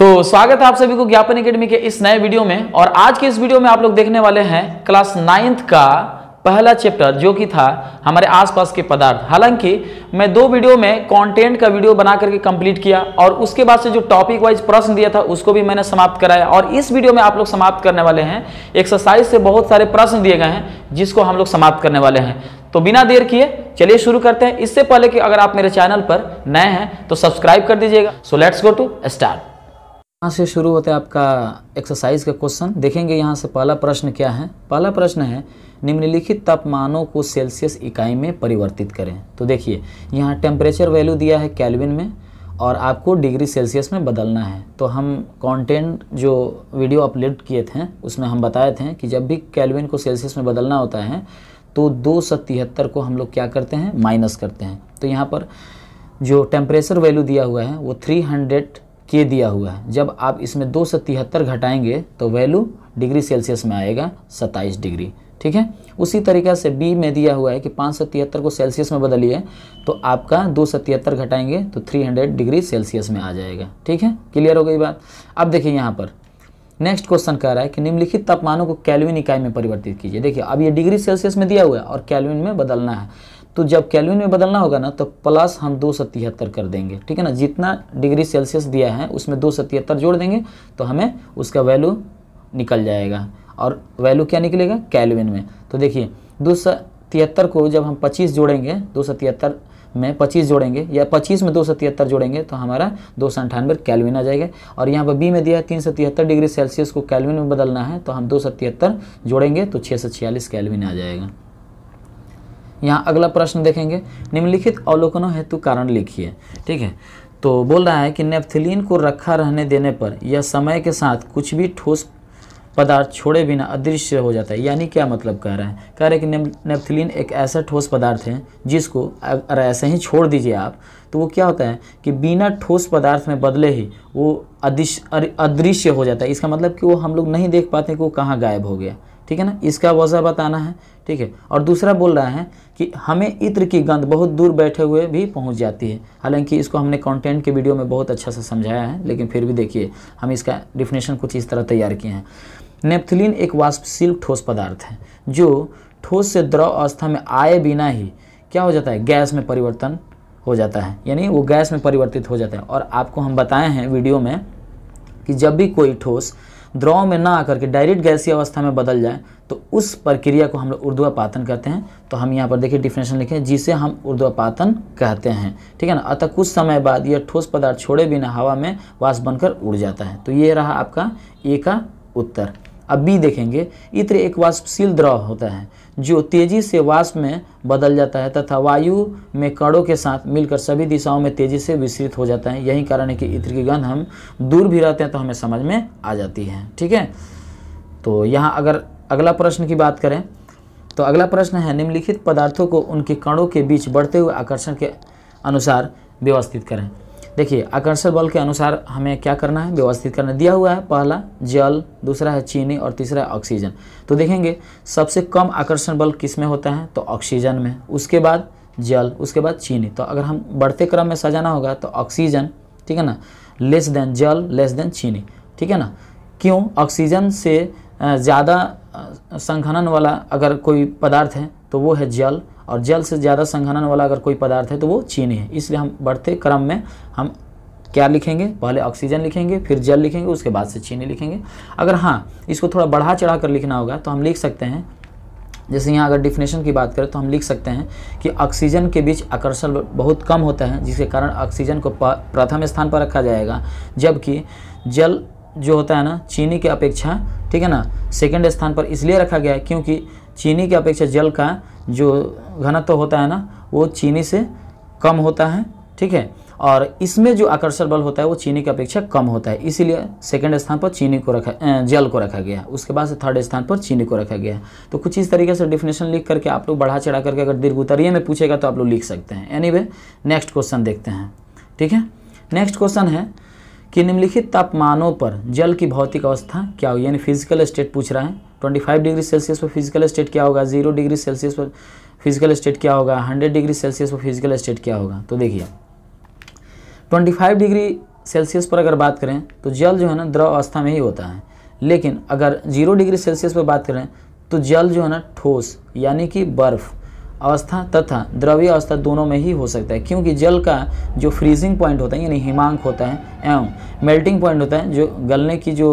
तो स्वागत है आप सभी को ज्ञापन अकेडमी के इस नए वीडियो में और आज के इस वीडियो में आप लोग देखने वाले हैं क्लास नाइन्थ का पहला चैप्टर जो कि था हमारे आसपास के पदार्थ हालांकि मैं दो वीडियो में कंटेंट का वीडियो बना करके कंप्लीट किया और उसके बाद से जो टॉपिक वाइज प्रश्न दिया था उसको भी मैंने समाप्त कराया और इस वीडियो में आप लोग समाप्त करने वाले हैं एक्सरसाइज से बहुत सारे प्रश्न दिए गए हैं जिसको हम लोग समाप्त करने वाले हैं तो बिना देर किए चलिए शुरू करते हैं इससे पहले कि अगर आप मेरे चैनल पर नए हैं तो सब्सक्राइब कर दीजिएगा so let's go to start यहाँ से शुरू होता है आपका एक्सरसाइज का क्वेश्चन देखेंगे यहाँ से पहला प्रश्न क्या है पहला प्रश्न है निम्नलिखित तापमानों को सेल्सियस इकाई में परिवर्तित करें तो देखिए यहाँ टेम्परेचर वैल्यू दिया है कैलविन में और आपको डिग्री सेल्सियस में बदलना है तो हम कंटेंट जो वीडियो अपलोड किए थे उसमें हम बताए थे कि जब भी कैलविन को सेल्सियस में बदलना होता है तो दो सौ तिहत्तर को हम लोग क्या करते हैं माइनस करते हैं तो यहाँ पर जो टेम्परेचर वैल्यू दिया हुआ है वो थ्री हंड्रेड के दिया हुआ है जब आप इसमें दो सौ तिहत्तर घटाएंगे तो वैल्यू डिग्री सेल्सियस में आएगा सत्ताईस डिग्री ठीक है उसी तरीका से बी में दिया हुआ है कि पाँच सौ तिहत्तर को सेल्सियस में बदलिए तो आपका दो सौ तिहत्तर घटाएंगे तो थ्री हंड्रेड डिग्री सेल्सियस में आ जाएगा ठीक है क्लियर हो गई बात अब देखिए यहाँ पर नेक्स्ट क्वेश्चन कह रहा है कि निम्नलिखित तापमानों को कैलविन इकाई में परिवर्तित कीजिए देखिए अब ये डिग्री सेल्सियस में दिया हुआ है और कैलविन में बदलना है तो जब कैलविन में बदलना होगा ना तो प्लस हम दो सौ तिहत्तर कर देंगे ठीक है ना जितना डिग्री सेल्सियस दिया है उसमें दो सौ तिहत्तर जोड़ देंगे तो हमें उसका वैल्यू निकल जाएगा और वैल्यू क्या निकलेगा कैलविन में तो देखिए दो सौ तिहत्तर को जब हम पच्चीस जोड़ेंगे दो सौ तिहत्तर में पच्चीस जोड़ेंगे या पच्चीस में दो सौ तिहत्तर जोड़ेंगे तो हमारा दो सौ अंठानवे कैलविन आ जाएगा और यहाँ पर बी में दिया है तीन सौ तिहत्तर डिग्री सेल्सियस को कैलविन में बदलना है तो हम दो सौ तिहत्तर जोड़ेंगे तो छः सौ छियालीस कैलविन आ जाएगा यहाँ अगला प्रश्न देखेंगे निम्नलिखित अवलोकनों हेतु कारण लिखिए ठीक है तो बोल रहा है कि नेप्थिलीन को रखा रहने देने पर यह समय के साथ कुछ भी ठोस पदार्थ छोड़े बिना अदृश्य हो जाता है यानी क्या मतलब कह रहा है कह रहे हैं कि नेप्थिलीन एक ऐसा ठोस पदार्थ है जिसको अगर ऐसे ही छोड़ दीजिए आप तो वो क्या होता है कि बिना ठोस पदार्थ में बदले ही वो अदृश्य हो जाता है इसका मतलब कि वो हम लोग नहीं देख पाते कि वो कहाँ गायब हो गया ठीक है ना इसका वजह बताना है ठीक है और दूसरा बोल रहा है कि हमें इत्र की गंध बहुत दूर बैठे हुए भी पहुंच जाती है हालांकि इसको हमने कंटेंट के वीडियो में बहुत अच्छा से समझाया है लेकिन फिर भी देखिए हम इसका डिफिनेशन कुछ इस तरह तैयार किए हैं नेपथलिन एक वाष्पशील ठोस पदार्थ है जो ठोस से द्रव अवस्था में आए बिना ही क्या हो जाता है गैस में परिवर्तन हो जाता है यानी वो गैस में परिवर्तित हो जाता है और आपको हम बताए हैं वीडियो में कि जब भी कोई ठोस द्रव में ना आकर के डायरेक्ट गैसीय अवस्था में बदल जाए तो उस प्रक्रिया को हम लोग ऊर्ध्वापातन कहते हैं तो हम यहाँ पर देखिए डिफिनेशन लिखे जिसे हम ऊर्ध्वापातन कहते हैं ठीक है ना अतः कुछ समय बाद यह ठोस पदार्थ छोड़े बिना हवा में वास बनकर उड़ जाता है तो ये रहा आपका ए का उत्तर अब बी देखेंगे इत्र एक वाष्पशील द्रव होता है जो तेजी से वाष्प में बदल जाता है तथा वायु में कणों के साथ मिलकर सभी दिशाओं में तेजी से विस्तृत हो जाता है यही कारण है कि इत्र की गंध हम दूर भी रहते हैं तो हमें समझ में आ जाती है ठीक है तो यहाँ अगर अगला प्रश्न की बात करें तो अगला प्रश्न है निम्नलिखित पदार्थों को उनके कणों के बीच बढ़ते हुए आकर्षण के अनुसार व्यवस्थित करें देखिए आकर्षण बल के अनुसार हमें क्या करना है व्यवस्थित करना दिया हुआ है पहला जल दूसरा है चीनी और तीसरा है ऑक्सीजन तो देखेंगे सबसे कम आकर्षण बल किस में होता है तो ऑक्सीजन में उसके बाद जल उसके बाद चीनी तो अगर हम बढ़ते क्रम में सजाना होगा तो ऑक्सीजन ठीक है ना लेस देन जल लेस देन चीनी ठीक है ना क्यों ऑक्सीजन से ज़्यादा संघनन वाला अगर कोई पदार्थ है तो वो है जल और जल से ज़्यादा संघनन वाला अगर कोई पदार्थ है तो वो चीनी है इसलिए हम बढ़ते क्रम में हम क्या लिखेंगे पहले ऑक्सीजन लिखेंगे फिर जल लिखेंगे उसके बाद से चीनी लिखेंगे अगर हाँ इसको थोड़ा बढ़ा चढ़ा कर लिखना होगा तो हम लिख सकते हैं जैसे यहाँ अगर डिफिनेशन की बात करें तो हम लिख सकते हैं कि ऑक्सीजन के बीच आकर्षण बहुत कम होता है जिसके कारण ऑक्सीजन को प्रथम स्थान पर रखा जाएगा जबकि जल जो होता है ना चीनी के अपेक्षा ठीक है ना सेकेंड स्थान पर इसलिए रखा गया है क्योंकि चीनी की अपेक्षा जल का जो घनत्व होता है ना वो चीनी से कम होता है ठीक है और इसमें जो आकर्षण बल होता है वो चीनी की अपेक्षा कम होता है इसीलिए सेकेंड स्थान पर चीनी को रखा जल को रखा गया उसके बाद से थर्ड स्थान पर चीनी को रखा गया तो कुछ इस तरीके से डिफिनेशन लिख करके आप लोग बढ़ा चढ़ा करके अगर दीर्घ उतरिए में पूछेगा तो आप लोग लिख सकते हैं एनी नेक्स्ट क्वेश्चन देखते हैं ठीक है नेक्स्ट क्वेश्चन है कि निम्नलिखित तापमानों पर जल की भौतिक अवस्था क्या होगी यानी फिजिकल स्टेट पूछ रहा है 25 डिग्री सेल्सियस पर फिजिकल स्टेट क्या होगा जीरो डिग्री सेल्सियस पर फिजिकल स्टेट क्या होगा हंड्रेड डिग्री सेल्सियस पर फिजिकल स्टेट क्या होगा तो देखिए 25 डिग्री सेल्सियस पर अगर बात करें तो जल जो है ना द्रव अवस्था में ही होता है लेकिन अगर जीरो डिग्री सेल्सियस पर बात करें तो जल जो है ना ठोस यानी कि बर्फ़ अवस्था तथा द्रव्य अवस्था दोनों में ही हो सकता है क्योंकि जल का जो फ्रीजिंग पॉइंट होता है यानी हिमांक होता है एवं मेल्टिंग पॉइंट होता है जो गलने की जो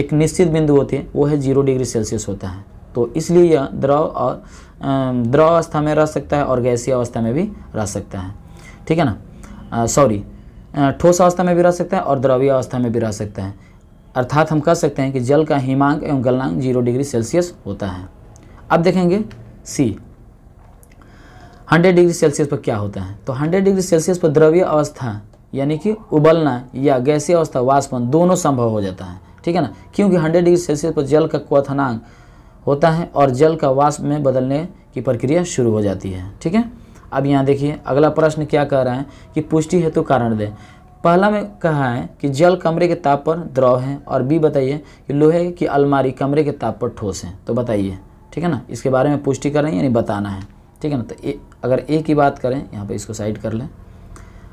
एक निश्चित बिंदु होती है वो है जीरो डिग्री सेल्सियस होता है तो इसलिए यह द्रव और द्रव अवस्था में रह सकता है और गैसीय अवस्था में भी रह सकता है ठीक है ना सॉरी ठोस अवस्था में भी रह सकता है और द्रव्य अवस्था में भी रह सकता है अर्थात हम कह सकते हैं कि जल का हिमांक एवं गलनांक जीरो डिग्री सेल्सियस होता है अब देखेंगे सी 100 डिग्री सेल्सियस पर क्या होता है तो 100 डिग्री सेल्सियस पर द्रव्य अवस्था यानी कि उबलना या गैसीय अवस्था वाष्पन दोनों संभव हो जाता है ठीक है ना क्योंकि 100 डिग्री सेल्सियस पर जल का क्वथनांक होता है और जल का वाष्प में बदलने की प्रक्रिया शुरू हो जाती है ठीक है अब यहाँ देखिए अगला प्रश्न क्या कह रहा है कि पुष्टि हेतु कारण दें पहला में कहा है कि जल कमरे के ताप पर द्रव है और बी बताइए कि लोहे की अलमारी कमरे के ताप पर ठोस है तो बताइए ठीक है ना इसके बारे में पुष्टि करें यानी बताना है ठीक है ना तो ए, अगर ए की बात करें यहाँ पे इसको साइड कर लें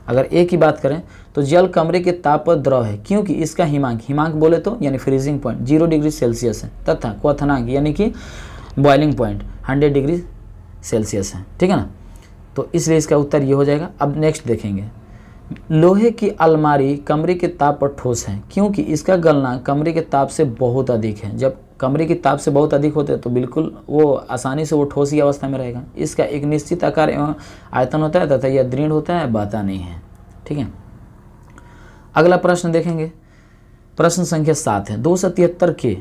अगर ए की बात करें तो जल कमरे के ताप पर द्रव है क्योंकि इसका हिमांक हिमांक बोले तो यानी freezing point zero degree Celsius है तथा क्वथनांक यानी कि boiling point hundred degree Celsius है ठीक है ना तो इसलिए इसका उत्तर ये हो जाएगा अब नेक्स्ट देखेंगे लोहे की अलमारी कमरे के ताप पर ठोस है क्योंकि इसका गलना कमरे के ताप से बहुत अधिक है जब कमरे की ताप से बहुत अधिक होते हैं तो बिल्कुल वो आसानी से वो ठोसी अवस्था में रहेगा इसका एक निश्चित आकार एवं आयतन होता है तथा यह दृढ़ होता है बाता नहीं है ठीक है अगला प्रश्न देखेंगे प्रश्न संख्या सात है दो सौ तिहत्तर के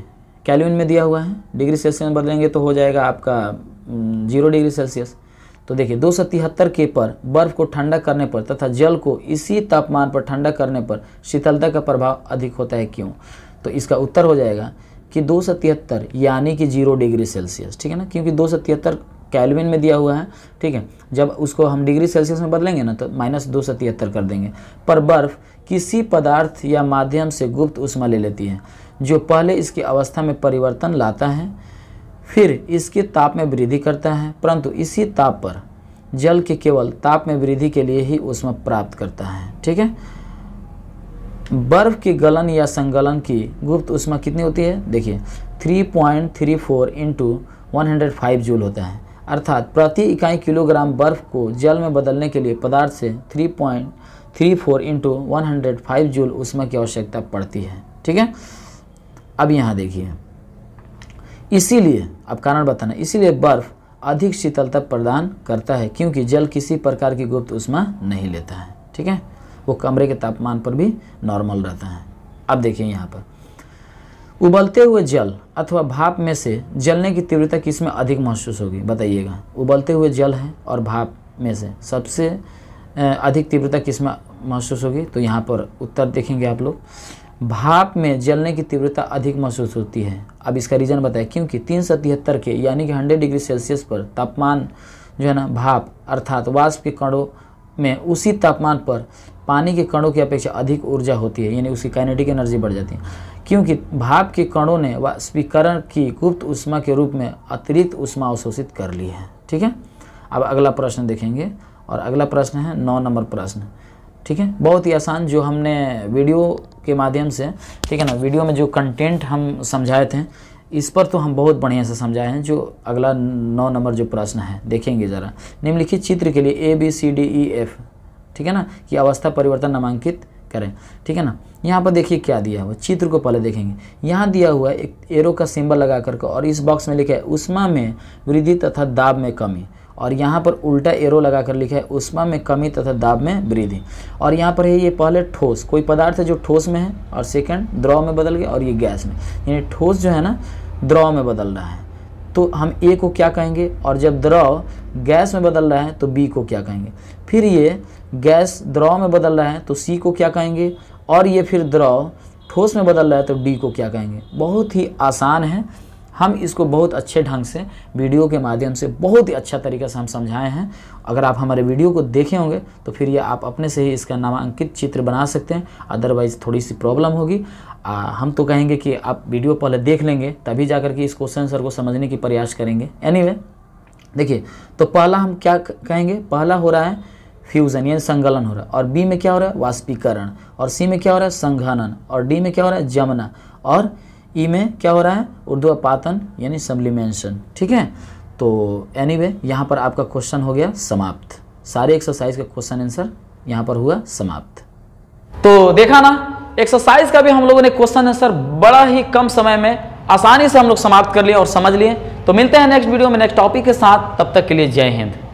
कैलविन में दिया हुआ है डिग्री सेल्सियस में बदलेंगे तो हो जाएगा आपका जीरो डिग्री सेल्सियस तो देखिए दो सौ तिहत्तर के पर बर्फ़ को ठंडा करने पर तथा जल को इसी तापमान पर ठंडा करने पर शीतलता का प्रभाव अधिक होता है क्यों तो इसका उत्तर हो जाएगा कि दो यानी कि जीरो डिग्री सेल्सियस ठीक है ना क्योंकि दो कैलविन में दिया हुआ है ठीक है जब उसको हम डिग्री सेल्सियस में बदलेंगे ना तो माइनस दो सौ तिहत्तर कर देंगे पर बर्फ़ किसी पदार्थ या माध्यम से गुप्त उष्मा ले लेती है जो पहले इसकी अवस्था में परिवर्तन लाता है फिर इसके ताप में वृद्धि करता है परंतु इसी ताप पर जल के केवल ताप में वृद्धि के लिए ही उष्मा प्राप्त करता है ठीक है बर्फ की गलन या संगलन की गुप्त उष्मा कितनी होती है देखिए 3.34 point three four into one joule होता है अर्थात प्रति इकाई किलोग्राम बर्फ को जल में बदलने के लिए पदार्थ से 3.34 point three four into one joule उष्मा की आवश्यकता पड़ती है ठीक है अब यहाँ देखिए इसीलिए अब कारण बताना इसीलिए बर्फ अधिक शीतलता प्रदान करता है क्योंकि जल किसी प्रकार की गुप्त उष्मा नहीं लेता है ठीक है वो कमरे के तापमान पर भी नॉर्मल रहता है अब देखिए यहाँ पर उबलते हुए जल अथवा भाप में से जलने की तीव्रता किस में अधिक महसूस होगी बताइएगा उबलते हुए जल है और भाप में से सबसे अधिक तीव्रता किस में महसूस होगी तो यहाँ पर उत्तर देखेंगे आप लोग भाप में जलने की तीव्रता अधिक महसूस होती है अब इसका रीज़न बताएं क्योंकि तीन सौ तिहत्तर के यानी कि हंड्रेड डिग्री सेल्सियस पर तापमान जो है ना भाप अर्थात वाष्प के कणों में उसी तापमान पर पानी के कणों की अपेक्षा अधिक ऊर्जा होती है यानी उसकी काइनेटिक एनर्जी बढ़ जाती है क्योंकि भाप के कणों ने वाष्पीकरण की गुप्त उष्मा के रूप में अतिरिक्त उष्मा अवशोषित कर ली है ठीक है अब अगला प्रश्न देखेंगे और अगला प्रश्न है नौ नंबर प्रश्न ठीक है बहुत ही आसान जो हमने वीडियो के माध्यम से ठीक है ना वीडियो में जो कंटेंट हम समझाए थे इस पर तो हम बहुत बढ़िया से समझाए हैं जो अगला नौ नंबर जो प्रश्न है देखेंगे ज़रा निम्नलिखित चित्र के लिए A B C D E F ठीक है ना कि अवस्था परिवर्तन नामांकित करें ठीक है ना यहाँ पर देखिए क्या दिया हुआ चित्र को पहले देखेंगे यहाँ दिया हुआ एक एरो का सिंबल लगा करके और इस बॉक्स में लिखा है उष्मा में वृद्धि तथा दाब में कमी और यहाँ पर उल्टा एरो लगा कर लिखा है उष्मा में कमी तथा दाब में वृद्धि और यहाँ पर है ये पहले ठोस कोई पदार्थ है जो ठोस में है और सेकेंड द्रव में बदल गया और ये गैस में यानी ठोस जो है ना द्रव में बदल रहा है तो हम ए को क्या कहेंगे और जब द्रव गैस में बदल रहा है तो बी को क्या कहेंगे फिर ये गैस द्रव में बदल रहा है तो सी को क्या कहेंगे और ये फिर द्रव ठोस में बदल रहा है तो डी को क्या कहेंगे बहुत ही आसान है हम इसको बहुत अच्छे ढंग से वीडियो के माध्यम से बहुत ही अच्छा तरीके से हम समझाए हैं अगर आप हमारे वीडियो को देखे होंगे तो फिर ये आप अपने से ही इसका नामांकित चित्र बना सकते हैं अदरवाइज़ थोड़ी सी प्रॉब्लम होगी आ, हम तो कहेंगे कि आप वीडियो पहले देख लेंगे तभी जा के इस क्वेश्चन आंसर को समझने की प्रयास करेंगे एनी anyway, देखिए तो पहला हम क्या कहेंगे पहला हो रहा है फ्यूज़न यानी संगलन हो रहा है और बी में क्या हो रहा है वाष्पीकरण और सी में क्या हो रहा है संघनन और डी में क्या हो रहा है जमना और ई e में क्या हो रहा है उर्दू पातन यानी सब्लिमेंशन ठीक है तो एनी anyway, वे यहाँ पर आपका क्वेश्चन हो गया समाप्त सारे एक्सरसाइज का क्वेश्चन आंसर यहाँ पर हुआ समाप्त तो देखा ना एक्सरसाइज का भी हम लोगों ने क्वेश्चन आंसर बड़ा ही कम समय में आसानी से हम लोग समाप्त कर लिए और समझ लिए तो मिलते हैं नेक्स्ट वीडियो में नेक्स्ट टॉपिक के साथ तब तक के लिए जय हिंद